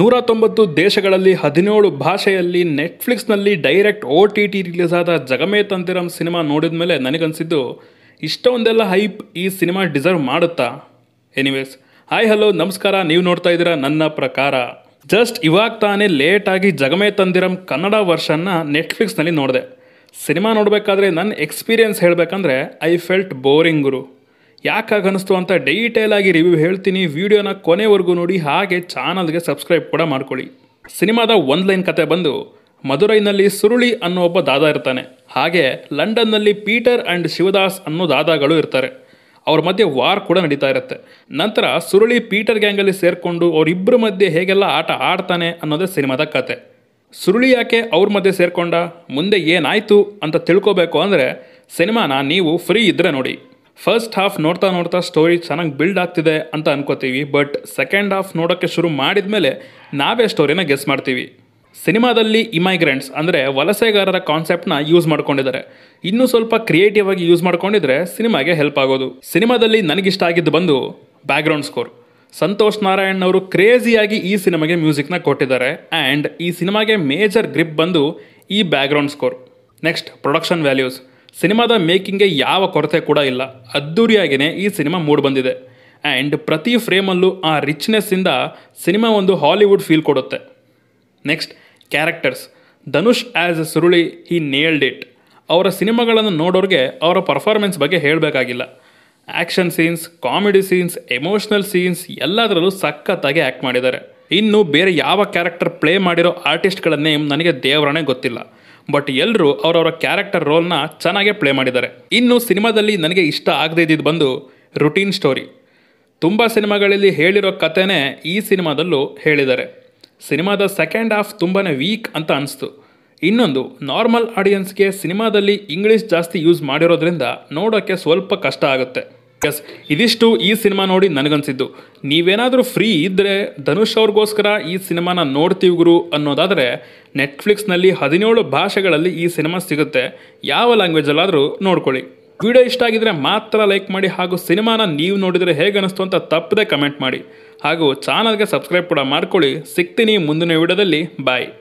ನೂರ ತೊಂಬತ್ತು ದೇಶಗಳಲ್ಲಿ ಹದಿನೇಳು ಭಾಷೆಯಲ್ಲಿ ನೆಟ್ಫ್ಲಿಕ್ಸ್ನಲ್ಲಿ direct O T T release ಆದ ಜಗಮೇ ತಂತಿರಂ ಸಿನಿಮಾ ನೋಡಿದ ಮೇಲೆ ನನಗನ್ಸಿದ್ದು ಇಷ್ಟೊಂದೆಲ್ಲ ಹೈಪ್ ಈ ಸಿನಿಮಾ ಡಿಸರ್ವ್ ಮಾಡುತ್ತಾ ಎನಿವೇಸ್ ಹಾಯ್ ಹಲೋ ನಮಸ್ಕಾರ ನೀವು ನೋಡ್ತಾ ಇದ್ದೀರಾ ನನ್ನ ಪ್ರಕಾರ ಜಸ್ಟ್ ಇವಾಗ ತಾನೇ ಲೇಟಾಗಿ ಜಗಮೇ ತಂದಿರಂ ಕನ್ನಡ ವರ್ಷನ್ನ ನೆಟ್ಫ್ಲಿಕ್ಸ್ನಲ್ಲಿ ನೋಡಿದೆ ಸಿನಿಮಾ ನೋಡಬೇಕಾದ್ರೆ ನನ್ನ ಎಕ್ಸ್ಪೀರಿಯನ್ಸ್ ಹೇಳಬೇಕಂದ್ರೆ ಐ ಫೆಲ್ಟ್ ಬೋರಿಂಗ್ ಗುರು ಯಾಕಾಗ ಅನಿಸ್ತು ಅಂತ ಡೀಟೇಲ್ ಆಗಿ ರಿವ್ಯೂ ಹೇಳ್ತೀನಿ ವಿಡಿಯೋನ ಕೊನೆವರೆಗೂ ನೋಡಿ ಹಾಗೆ ಚಾನಲ್ಗೆ ಸಬ್ಸ್ಕ್ರೈಬ್ ಕೂಡ ಮಾಡ್ಕೊಳ್ಳಿ ಸಿನಿಮಾದ ಒಂದು ಲೈನ್ ಕತೆ ಬಂದು ಮಧುರೈನಲ್ಲಿ ಸುರುಳಿ ಅನ್ನೋ ಒಬ್ಬ ದಾದಾ ಇರ್ತಾನೆ ಹಾಗೆ ಲಂಡನ್ನಲ್ಲಿ ಪೀಟರ್ ಆ್ಯಂಡ್ ಶಿವದಾಸ್ ಅನ್ನೋ ದಾದಾಗಳು ಇರ್ತಾರೆ ಅವ್ರ ಮಧ್ಯೆ ವಾರ್ ಕೂಡ ನಡೀತಾ ಇರುತ್ತೆ ನಂತರ ಸುರುಳಿ ಪೀಟರ್ ಗ್ಯಾಂಗಲ್ಲಿ ಸೇರಿಕೊಂಡು ಅವರಿಬ್ಬರ ಮಧ್ಯೆ ಹೇಗೆಲ್ಲ ಆಟ ಆಡ್ತಾನೆ ಅನ್ನೋದೇ ಸಿನಿಮಾದ ಕತೆ ಸುರುಳಿ ಯಾಕೆ ಅವ್ರ ಮಧ್ಯೆ ಸೇರಿಕೊಂಡ ಮುಂದೆ ಏನಾಯಿತು ಅಂತ ತಿಳ್ಕೋಬೇಕು ಅಂದರೆ ಸಿನಿಮಾನ ನೀವು ಫ್ರೀ ಇದ್ದರೆ ನೋಡಿ ಫಸ್ಟ್ ಹಾಫ್ ನೋಡ್ತಾ ನೋಡ್ತಾ ಸ್ಟೋರಿ ಚೆನ್ನಾಗಿ ಬಿಲ್ಡ್ ಆಗ್ತಿದೆ ಅಂತ ಅನ್ಕೋತೀವಿ ಬಟ್ ಸೆಕೆಂಡ್ ಹಾಫ್ ನೋಡೋಕ್ಕೆ ಶುರು ಮಾಡಿದ ಮೇಲೆ ನಾವೇ ಸ್ಟೋರಿನ ಗೆಸ್ ಮಾಡ್ತೀವಿ ಸಿನಿಮಾದಲ್ಲಿ ಇಮೈಗ್ರೆಂಟ್ಸ್ ಅಂದರೆ ವಲಸೆಗಾರರ ಕಾನ್ಸೆಪ್ಟ್ನ ಯೂಸ್ ಮಾಡ್ಕೊಂಡಿದ್ದಾರೆ ಇನ್ನೂ ಸ್ವಲ್ಪ ಕ್ರಿಯೇಟಿವ್ ಆಗಿ ಯೂಸ್ ಮಾಡ್ಕೊಂಡಿದ್ರೆ ಸಿನಿಮಾಗೆ ಹೆಲ್ಪ್ ಆಗೋದು ಸಿನಿಮಾದಲ್ಲಿ ನನಗಿಷ್ಟ ಆಗಿದ್ದು ಬಂದು ಬ್ಯಾಕ್ಗ್ರೌಂಡ್ ಸ್ಕೋರ್ ಸಂತೋಷ್ ನಾರಾಯಣ್ ಅವರು ಕ್ರೇಜಿಯಾಗಿ ಈ ಸಿನಿಮಾಗೆ ಮ್ಯೂಸಿಕ್ನ ಕೊಟ್ಟಿದ್ದಾರೆ ಆ್ಯಂಡ್ ಈ ಸಿನಿಮಾಗೆ ಮೇಜರ್ ಗ್ರಿಪ್ ಬಂದು ಈ background score next production values ಸಿನಿಮಾದ ಮೇಕಿಂಗ್ಗೆ ಯಾವ ಕೊರತೆ ಕೂಡ ಇಲ್ಲ ಅದ್ದೂರಿಯಾಗಿಯೇ ಈ ಸಿನಿಮಾ ಮೂಡಿಬಂದಿದೆ ಆ್ಯಂಡ್ ಪ್ರತಿ ಫ್ರೇಮಲ್ಲೂ ಆ ರಿಚ್ನೆಸ್ಸಿಂದ ಸಿನಿಮಾ ಒಂದು ಹಾಲಿವುಡ್ ಫೀಲ್ ಕೊಡುತ್ತೆ next characters Dhanush as a Suruli he nailed it ಅವರ ಸಿನಿಮಾಗಳನ್ನು ನೋಡೋರಿಗೆ ಅವರ ಪರ್ಫಾರ್ಮೆನ್ಸ್ ಬಗ್ಗೆ ಹೇಳಬೇಕಾಗಿಲ್ಲ action scenes comedy scenes emotional scenes ಎಲ್ಲದರಲ್ಲೂ ಸಖತ್ತಾಗಿ ಆ್ಯಕ್ಟ್ ಮಾಡಿದ್ದಾರೆ ಇನ್ನು ಬೇರೆ ಯಾವ ಕ್ಯಾರೆಕ್ಟರ್ ಪ್ಲೇ ಮಾಡಿರೋ ನೇಮ್ ನನಗೆ ದೇವರನೇ ಗೊತ್ತಿಲ್ಲ ಬಟ್ ಎಲ್ಲರೂ ಅವರವರ ಕ್ಯಾರೆಕ್ಟರ್ ರೋಲ್ನ ಚೆನ್ನಾಗೇ ಪ್ಲೇ ಮಾಡಿದ್ದಾರೆ ಇನ್ನು ಸಿನಿಮಾದಲ್ಲಿ ನನಗೆ ಇಷ್ಟ ಆಗದೇ ಇದ್ದಿದ್ದು ಬಂದು ರುಟೀನ್ ಸ್ಟೋರಿ ತುಂಬ ಸಿನಿಮಾಗಳಲ್ಲಿ ಹೇಳಿರೋ ಕಥೆನೇ ಈ ಸಿನಿಮಾದಲ್ಲೂ ಹೇಳಿದ್ದಾರೆ ಸಿನಿಮಾದ ಸೆಕೆಂಡ್ ಹಾಫ್ ತುಂಬಾ ವೀಕ್ ಅಂತ ಅನಿಸ್ತು ಇನ್ನೊಂದು ನಾರ್ಮಲ್ ಆಡಿಯನ್ಸ್ಗೆ ಸಿನಿಮಾದಲ್ಲಿ ಇಂಗ್ಲೀಷ್ ಜಾಸ್ತಿ ಯೂಸ್ ಮಾಡಿರೋದ್ರಿಂದ ನೋಡೋಕ್ಕೆ ಸ್ವಲ್ಪ ಕಷ್ಟ ಆಗುತ್ತೆ ಎಸ್ ಇದಿಷ್ಟು ಈ ಸಿನಿಮಾ ನೋಡಿ ನನಗನ್ಸಿದ್ದು ನೀವೇನಾದರೂ ಫ್ರೀ ಇದ್ದರೆ ಧನುಷ್ ಅವ್ರಿಗೋಸ್ಕರ ಈ ಸಿನಿಮಾನ ನೋಡ್ತೀವಿ ಗುರು ಅನ್ನೋದಾದರೆ ನೆಟ್ಫ್ಲಿಕ್ಸ್ನಲ್ಲಿ ಹದಿನೇಳು ಭಾಷೆಗಳಲ್ಲಿ ಈ ಸಿನಿಮಾ ಸಿಗುತ್ತೆ ಯಾವ ಲ್ಯಾಂಗ್ವೇಜಲ್ಲಾದರೂ ನೋಡ್ಕೊಳ್ಳಿ ವಿಡಿಯೋ ಇಷ್ಟ ಆಗಿದ್ರೆ ಮಾತ್ರ ಲೈಕ್ ಮಾಡಿ ಹಾಗೂ ಸಿನಿಮಾನ ನೀವು ನೋಡಿದರೆ ಹೇಗೆ ಅನಿಸ್ತು ಅಂತ ತಪ್ಪದೆ ಕಮೆಂಟ್ ಮಾಡಿ ಹಾಗೂ ಚಾನಲ್ಗೆ ಸಬ್ಸ್ಕ್ರೈಬ್ ಕೂಡ ಮಾಡ್ಕೊಳ್ಳಿ ಸಿಗ್ತೀನಿ ಮುಂದಿನ ವಿಡಿಯೋದಲ್ಲಿ ಬಾಯ್